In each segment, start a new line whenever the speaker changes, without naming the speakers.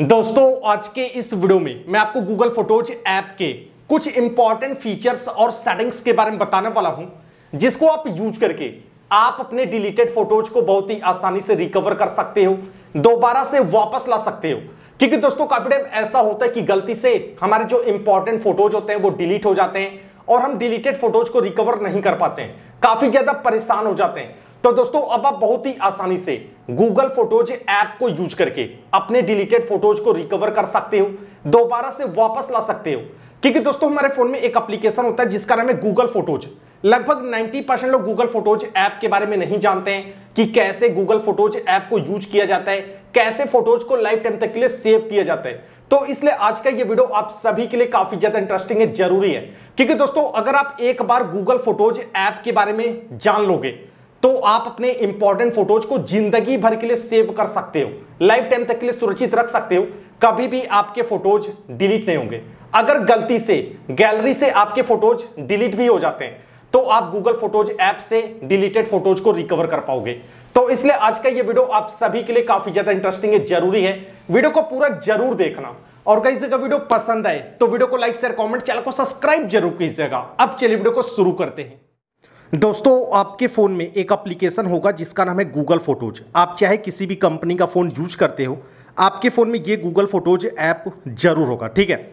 दोस्तों आज के इस वीडियो में मैं आपको गूगल फोटोज ऐप के कुछ इंपॉर्टेंट फीचर्स और सेटिंग्स के बारे में बताने वाला हूं जिसको आप यूज करके आप अपने डिलीटेड फोटोज को बहुत ही आसानी से रिकवर कर सकते हो दोबारा से वापस ला सकते हो क्योंकि दोस्तों काफी टाइम ऐसा होता है कि गलती से हमारे जो इंपॉर्टेंट फोटोज होते हैं वो डिलीट हो जाते हैं और हम डिलीटेड फोटोज को रिकवर नहीं कर पाते हैं काफी ज्यादा परेशान हो जाते हैं तो दोस्तों अब आप बहुत ही आसानी से गूगल फोटोज ऐप को यूज करके अपने डिलीटेड फोटोज को रिकवर कर सकते हो दोबारा से वापस ला सकते हो क्योंकि दोस्तों हमारे फोन में एक एप्लीकेशन होता है जिसका नाम है गूगल फोटोज लगभग 90 परसेंट लोग गूगल फोटोज ऐप के बारे में नहीं जानते हैं कि कैसे गूगल फोटोज ऐप को यूज किया जाता है कैसे फोटोज को लाइफ टाइम तक के लिए सेव किया जाता है तो इसलिए आज का ये वीडियो आप सभी के लिए काफी ज्यादा इंटरेस्टिंग है जरूरी है क्योंकि दोस्तों अगर आप एक बार गूगल फोटोज ऐप के बारे में जान लोगे तो आप अपने इंपॉर्टेंट फोटोज को जिंदगी भर के लिए सेव कर सकते हो लाइफ टाइम तक के लिए सुरक्षित रख सकते हो कभी भी आपके फोटोज डिलीट नहीं होंगे अगर गलती से गैलरी से आपके फोटोज डिलीट भी हो जाते हैं तो आप गूगल फोटोज ऐप से डिलीटेड फोटोज को रिकवर कर पाओगे तो इसलिए आज का ये वीडियो आप सभी के लिए काफी ज्यादा इंटरेस्टिंग है जरूरी है वीडियो को पूरा जरूर देखना और कहीं जगह वीडियो पसंद आए तो वीडियो को लाइक शेयर कमेंट चैनल को सब्सक्राइब जरूर कीजिएगा अब चलिए वीडियो को शुरू करते हैं दोस्तों आपके फ़ोन में एक एप्लीकेशन होगा जिसका नाम है गूगल फ़ोटोज आप चाहे किसी भी कंपनी का फ़ोन यूज करते हो आपके फ़ोन में ये गूगल फ़ोटोज ऐप जरूर होगा ठीक है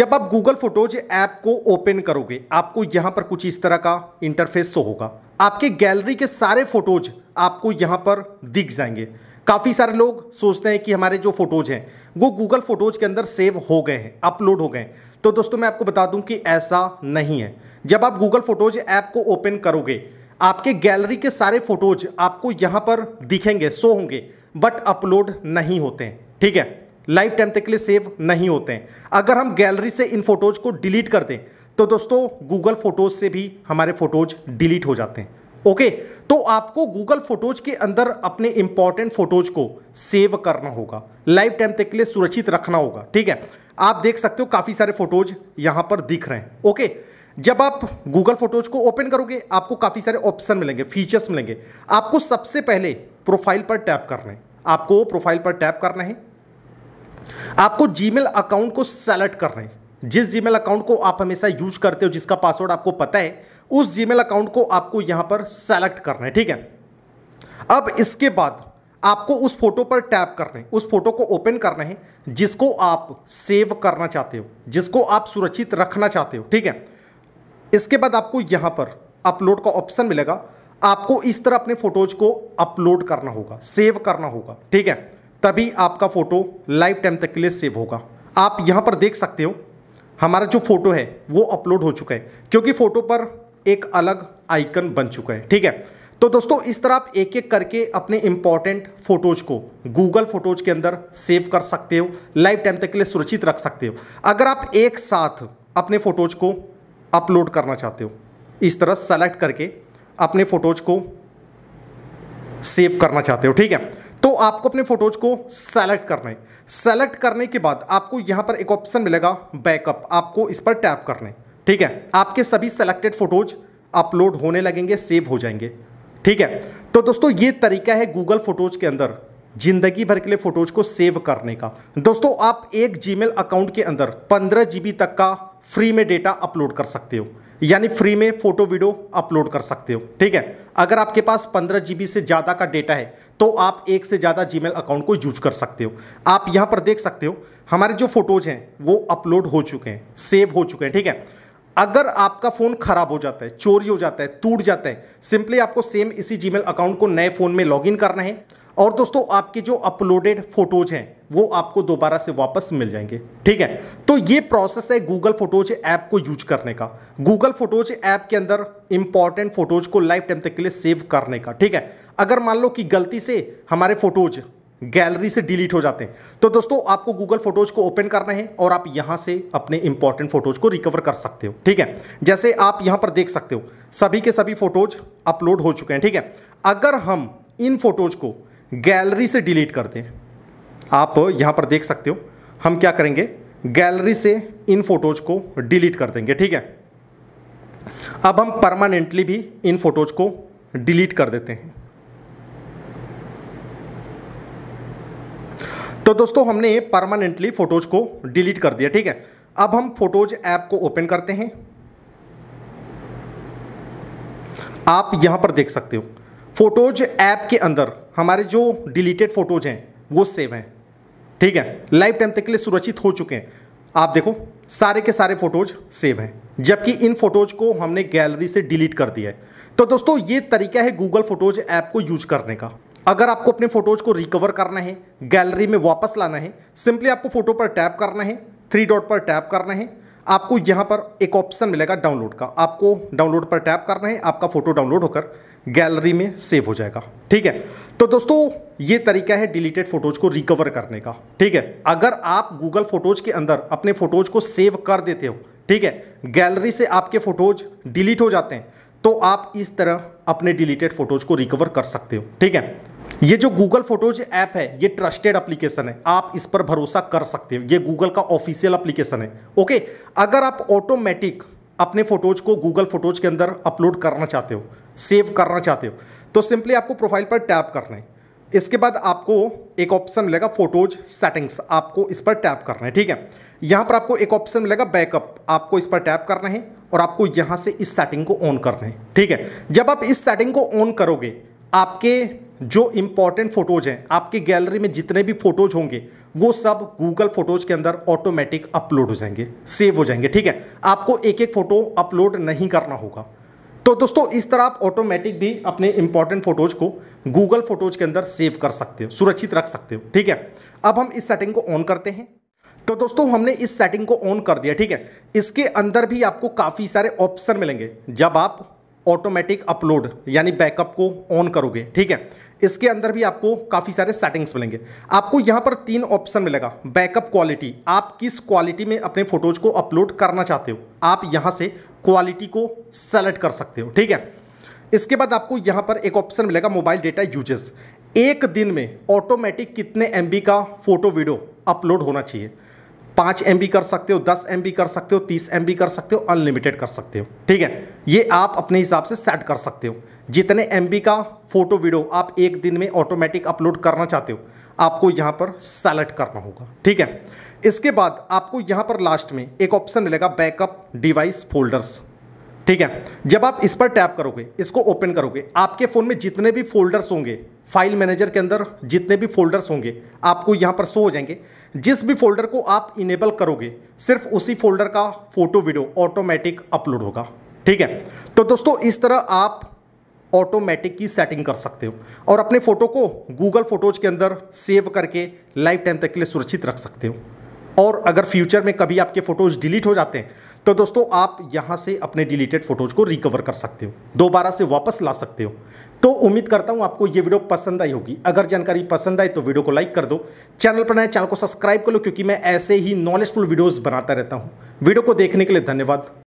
जब आप गूगल फ़ोटोज ऐप को ओपन करोगे आपको यहाँ पर कुछ इस तरह का इंटरफेस होगा आपके गैलरी के सारे फ़ोटोज आपको यहाँ पर दिख जाएंगे काफ़ी सारे लोग सोचते हैं कि हमारे जो फ़ोटोज़ हैं वो गूगल फ़ोटोज़ के अंदर सेव हो गए हैं अपलोड हो गए हैं तो दोस्तों मैं आपको बता दूं कि ऐसा नहीं है जब आप गूगल फ़ोटोज़ ऐप को ओपन करोगे आपके गैलरी के सारे फ़ोटोज़ आपको यहाँ पर दिखेंगे सो होंगे बट अपलोड नहीं होते हैं ठीक है लाइफ टाइम तक के लिए सेव नहीं होते हैं अगर हम गैलरी से इन फ़ोटोज़ को डिलीट कर दें तो दोस्तों गूगल फ़ोटोज़ से भी हमारे फ़ोटोज़ डिलीट हो जाते हैं ओके तो आपको गूगल फोटोज के अंदर अपने इंपॉर्टेंट फोटोज को सेव करना होगा लाइफ टाइम तक के लिए सुरक्षित रखना होगा ठीक है आप देख सकते हो काफ़ी सारे फोटोज यहां पर दिख रहे हैं ओके जब आप गूगल फोटोज को ओपन करोगे आपको काफ़ी सारे ऑप्शन मिलेंगे फीचर्स मिलेंगे आपको सबसे पहले प्रोफाइल पर टैप करना है आपको प्रोफाइल पर टैप करना है आपको जीमेल अकाउंट को सेलेक्ट करना है जिस जीमेल अकाउंट को आप हमेशा यूज करते हो जिसका पासवर्ड आपको पता है उस जीमेल अकाउंट को आपको यहाँ पर सेलेक्ट करना है ठीक है अब इसके बाद आपको उस फोटो पर टैप करना है उस फोटो को ओपन करना है जिसको आप सेव करना चाहते हो जिसको आप सुरक्षित रखना चाहते हो ठीक है इसके बाद आपको यहाँ पर अपलोड का ऑप्शन मिलेगा आपको इस तरह अपने फोटोज को अपलोड करना होगा सेव करना होगा ठीक है तभी आपका फोटो लाइफ टाइम तक के लिए सेव होगा आप यहाँ पर देख सकते हो हमारा जो फ़ोटो है वो अपलोड हो चुका है क्योंकि फ़ोटो पर एक अलग आइकन बन चुका है ठीक है तो दोस्तों इस तरह आप एक एक करके अपने इंपॉर्टेंट फोटोज को गूगल फोटोज के अंदर सेव कर सकते हो लाइफ टाइम तक के लिए सुरक्षित रख सकते हो अगर आप एक साथ अपने फोटोज को अपलोड करना चाहते हो इस तरह सेलेक्ट करके अपने फोटोज को सेव करना चाहते हो ठीक है तो आपको अपने फोटोज को सेलेक्ट करना है सेलेक्ट करने के बाद आपको यहां पर एक ऑप्शन मिलेगा बैकअप आपको इस पर टैप करना है ठीक है आपके सभी सेलेक्टेड फोटोज अपलोड होने लगेंगे सेव हो जाएंगे ठीक है तो दोस्तों ये तरीका है गूगल फोटोज के अंदर जिंदगी भर के लिए फोटोज को सेव करने का दोस्तों आप एक जीमेल अकाउंट के अंदर पंद्रह जीबी तक का फ्री में डेटा अपलोड कर सकते हो यानी फ्री में फोटो वीडियो अपलोड कर सकते हो ठीक है अगर आपके पास पंद्रह जी से ज़्यादा का डेटा है तो आप एक से ज़्यादा जी अकाउंट को यूज कर सकते हो आप यहाँ पर देख सकते हो हमारे जो फोटोज हैं वो अपलोड हो चुके हैं सेव हो चुके हैं ठीक है अगर आपका फ़ोन ख़राब हो जाता है चोरी हो जाता है टूट जाता है सिंपली आपको सेम इसी जीमेल अकाउंट को नए फ़ोन में लॉगिन करना है और दोस्तों आपके जो अपलोडेड फोटोज हैं वो आपको दोबारा से वापस मिल जाएंगे ठीक है तो ये प्रोसेस है गूगल फोटोज ऐप को यूज करने का गूगल फोटोज ऐप के अंदर इंपॉर्टेंट फोटोज को लाइफ टाइम तक के लिए सेव करने का ठीक है अगर मान लो कि गलती से हमारे फोटोज गैलरी से डिलीट हो जाते हैं तो दोस्तों आपको गूगल फोटोज को ओपन करना है और आप यहां से अपने इंपॉर्टेंट फोटोज को रिकवर कर सकते हो ठीक है जैसे आप यहां पर देख सकते हो सभी के सभी फोटोज अपलोड हो चुके हैं ठीक है अगर हम इन फोटोज को गैलरी से डिलीट कर दें आप यहाँ पर देख सकते हो हम क्या करेंगे गैलरी से इन फ़ोटोज़ को डिलीट कर देंगे ठीक है अब हम परमानेंटली भी इन फ़ोटोज़ को डिलीट कर देते हैं तो दोस्तों हमने परमानेंटली फ़ोटोज़ को डिलीट कर दिया ठीक है अब हम फ़ोटोज़ ऐप को ओपन करते हैं आप यहां पर देख सकते हो फ़ोटोज़ ऐप के अंदर हमारे जो डिलीटेड फ़ोटोज़ हैं वो सेव हैं ठीक है लाइफ टाइम तक के लिए सुरक्षित हो चुके हैं आप देखो सारे के सारे फोटोज सेव हैं जबकि इन फोटोज को हमने गैलरी से डिलीट कर दिया है तो दोस्तों ये तरीका है गूगल फोटोज ऐप को यूज करने का अगर आपको अपने फोटोज को रिकवर करना है गैलरी में वापस लाना है सिंपली आपको फोटो पर टैप करना है थ्री डॉट पर टैप करना है आपको यहाँ पर एक ऑप्शन मिलेगा डाउनलोड का आपको डाउनलोड पर टैप करना है आपका फ़ोटो डाउनलोड होकर गैलरी में सेव हो जाएगा ठीक है तो दोस्तों ये तरीका है डिलीटेड फोटोज को रिकवर करने का ठीक है अगर आप गूगल फोटोज के अंदर अपने फोटोज को सेव कर देते हो ठीक है गैलरी से आपके फोटोज डिलीट हो जाते हैं तो आप इस तरह अपने डिलीटेड फोटोज को रिकवर कर सकते हो ठीक है ये जो गूगल फोटोज ऐप है ये ट्रस्टेड एप्लीकेशन है आप इस पर भरोसा कर सकते हो ये गूगल का ऑफिशियल एप्लीकेशन है ओके अगर आप ऑटोमेटिक अपने फोटोज को गूगल फोटोज के अंदर अपलोड करना चाहते हो सेव करना चाहते हो तो सिंपली आपको प्रोफाइल पर टैप करना है इसके बाद आपको एक ऑप्शन मिलेगा फोटोज सेटिंग्स आपको इस पर टैप करना है ठीक है यहाँ पर आपको एक ऑप्शन मिलेगा बैकअप आपको इस पर टैप करना है और आपको यहाँ से इस सेटिंग को ऑन करना है ठीक है जब आप इस सेटिंग को ऑन करोगे आपके जो इम्पॉर्टेंट फ़ोटोज़ हैं आपकी गैलरी में जितने भी फ़ोटोज़ होंगे वो सब गूगल फ़ोटोज़ के अंदर ऑटोमेटिक अपलोड हो जाएंगे सेव हो जाएंगे ठीक है आपको एक एक फ़ोटो अपलोड नहीं करना होगा तो दोस्तों इस तरह आप ऑटोमेटिक भी अपने इंपॉर्टेंट फ़ोटोज़ को गूगल फ़ोटोज़ के अंदर सेव कर सकते हो सुरक्षित रख सकते हो ठीक है अब हम इस सेटिंग को ऑन करते हैं तो दोस्तों हमने इस सेटिंग को ऑन कर दिया ठीक है इसके अंदर भी आपको काफ़ी सारे ऑप्शन मिलेंगे जब आप ऑटोमेटिक अपलोड यानी बैकअप को ऑन करोगे ठीक है इसके अंदर भी आपको काफ़ी सारे सेटिंग्स मिलेंगे आपको यहाँ पर तीन ऑप्शन मिलेगा बैकअप क्वालिटी आप किस क्वालिटी में अपने फ़ोटोज़ को अपलोड करना चाहते हो आप यहाँ से क्वालिटी को सेलेक्ट कर सकते हो ठीक है इसके बाद आपको यहाँ पर एक ऑप्शन मिलेगा मोबाइल डेटा यूजेस एक दिन में ऑटोमेटिक कितने एम का फ़ोटो वीडियो अपलोड होना चाहिए पाँच एम कर सकते हो दस एम कर सकते हो तीस एम कर सकते हो अनलिमिटेड कर सकते हो ठीक है ये आप अपने हिसाब से सेट कर सकते हो जितने एम का फोटो वीडियो आप एक दिन में ऑटोमेटिक अपलोड करना चाहते हो आपको यहाँ पर सेलेक्ट करना होगा ठीक है इसके बाद आपको यहाँ पर लास्ट में एक ऑप्शन मिलेगा बैकअप डिवाइस फोल्डर्स ठीक है जब आप इस पर टैप करोगे इसको ओपन करोगे आपके फ़ोन में जितने भी फोल्डर्स होंगे फाइल मैनेजर के अंदर जितने भी फोल्डर्स होंगे आपको यहाँ पर शो हो जाएंगे जिस भी फोल्डर को आप इनेबल करोगे सिर्फ उसी फोल्डर का फोटो वीडियो ऑटोमेटिक अपलोड होगा ठीक है तो दोस्तों इस तरह आप ऑटोमेटिक की सेटिंग कर सकते हो और अपने फ़ोटो को गूगल फोटोज़ के अंदर सेव करके लाइफ टाइम तक के लिए सुरक्षित रख सकते हो और अगर फ्यूचर में कभी आपके फ़ोटोज़ डिलीट हो जाते हैं तो दोस्तों आप यहां से अपने डिलीटेड फोटोज़ को रिकवर कर सकते हो दोबारा से वापस ला सकते हो तो उम्मीद करता हूं आपको ये वीडियो पसंद आई होगी अगर जानकारी पसंद आई तो वीडियो को लाइक कर दो चैनल पर नए चैनल को सब्सक्राइब कर लो क्योंकि मैं ऐसे ही नॉलेजफुल वीडियोज़ बनाता रहता हूँ वीडियो को देखने के लिए धन्यवाद